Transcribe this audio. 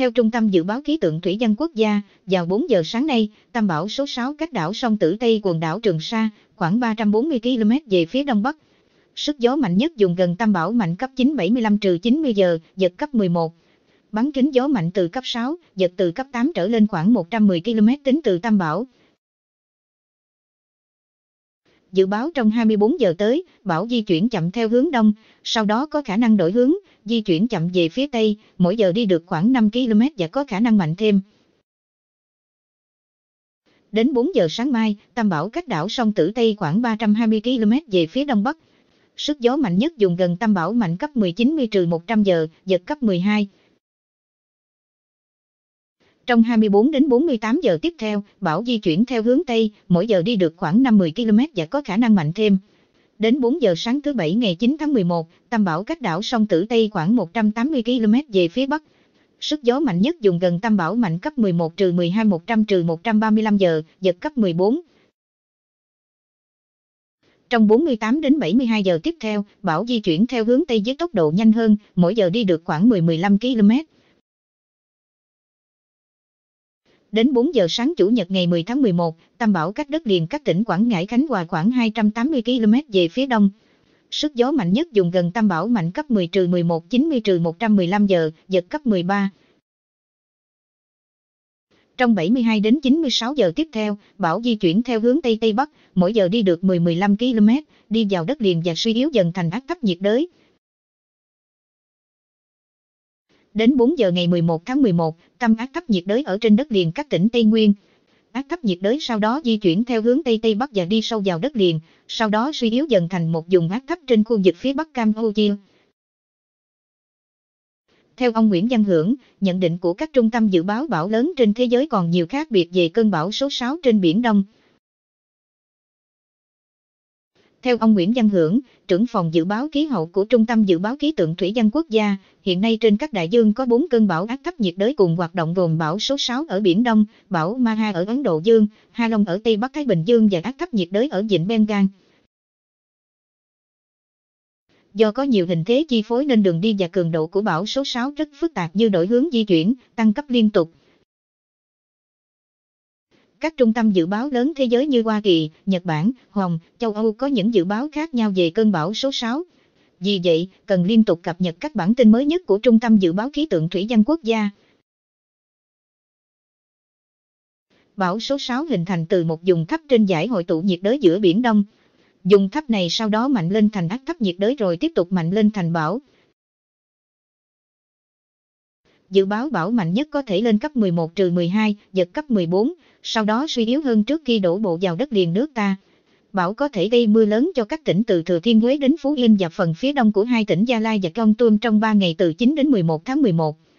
Theo Trung tâm Dự báo Khí tượng Thủy văn Quốc gia, vào 4 giờ sáng nay, tâm bão số 6 cách đảo sông Tử Tây quần đảo Trường Sa, khoảng 340 km về phía đông bắc. Sức gió mạnh nhất dùng gần tâm bão mạnh cấp 9 975-90 giờ, giật cấp 11. Bán kính gió mạnh từ cấp 6, giật từ cấp 8 trở lên khoảng 110 km tính từ tâm bão dự báo trong 24 giờ tới, bão di chuyển chậm theo hướng đông, sau đó có khả năng đổi hướng, di chuyển chậm về phía tây, mỗi giờ đi được khoảng 5 km và có khả năng mạnh thêm. Đến 4 giờ sáng mai, tâm bão cách đảo sông Tử Tây khoảng 320 km về phía đông bắc. Sức gió mạnh nhất dùng gần tâm bão mạnh cấp 19 100 giờ, giật cấp 12. Trong 24 đến 48 giờ tiếp theo, bão di chuyển theo hướng Tây, mỗi giờ đi được khoảng 50 km và có khả năng mạnh thêm. Đến 4 giờ sáng thứ Bảy ngày 9 tháng 11, tâm bão cách đảo sông Tử Tây khoảng 180 km về phía Bắc. Sức gió mạnh nhất dùng gần tâm bão mạnh cấp 11 trừ 12 100 trừ 135 giờ, giật cấp 14. Trong 48 đến 72 giờ tiếp theo, bão di chuyển theo hướng Tây với tốc độ nhanh hơn, mỗi giờ đi được khoảng 10-15 km Đến 4 giờ sáng Chủ nhật ngày 10 tháng 11, tâm bão cách đất liền các tỉnh Quảng Ngãi Khánh Hòa khoảng 280 km về phía đông. Sức gió mạnh nhất dùng gần tâm bão mạnh cấp 10 trừ 11 90 trừ 115 giờ, giật cấp 13. Trong 72 đến 96 giờ tiếp theo, bão di chuyển theo hướng Tây Tây Bắc, mỗi giờ đi được 10-15 km, đi vào đất liền và suy yếu dần thành áp thấp nhiệt đới. Đến 4 giờ ngày 11 tháng 11, tâm áp thấp nhiệt đới ở trên đất liền các tỉnh Tây Nguyên. Áp thấp nhiệt đới sau đó di chuyển theo hướng Tây Tây Bắc và đi sâu vào đất liền, sau đó suy yếu dần thành một vùng áp thấp trên khu vực phía Bắc Campuchia. Theo ông Nguyễn Văn Hưởng, nhận định của các trung tâm dự báo bão lớn trên thế giới còn nhiều khác biệt về cơn bão số 6 trên Biển Đông. Theo ông Nguyễn Văn Hưởng, trưởng phòng dự báo khí hậu của Trung tâm Dự báo Khí tượng Thủy văn Quốc gia, hiện nay trên các đại dương có 4 cơn bão áp thấp nhiệt đới cùng hoạt động gồm bão số 6 ở Biển Đông, bão Maha ở Ấn Độ Dương, Ha Long ở Tây Bắc Thái Bình Dương và áp thấp nhiệt đới ở Vịnh Bengal. Do có nhiều hình thế chi phối nên đường đi và cường độ của bão số 6 rất phức tạp như đổi hướng di chuyển, tăng cấp liên tục, các trung tâm dự báo lớn thế giới như Hoa Kỳ, Nhật Bản, Hồng, châu Âu có những dự báo khác nhau về cơn bão số 6. Vì vậy, cần liên tục cập nhật các bản tin mới nhất của Trung tâm Dự báo Khí tượng Thủy văn Quốc gia. Bão số 6 hình thành từ một vùng thấp trên giải hội tụ nhiệt đới giữa Biển Đông. Dùng thấp này sau đó mạnh lên thành áp thấp nhiệt đới rồi tiếp tục mạnh lên thành bão dự báo bão mạnh nhất có thể lên cấp 11 trừ 12, giật cấp 14, sau đó suy yếu hơn trước khi đổ bộ vào đất liền nước ta. Bão có thể gây mưa lớn cho các tỉnh từ Thừa Thiên Huế đến Phú Yên và phần phía đông của hai tỉnh Gia Lai và Con Tum trong 3 ngày từ 9 đến 11 tháng 11.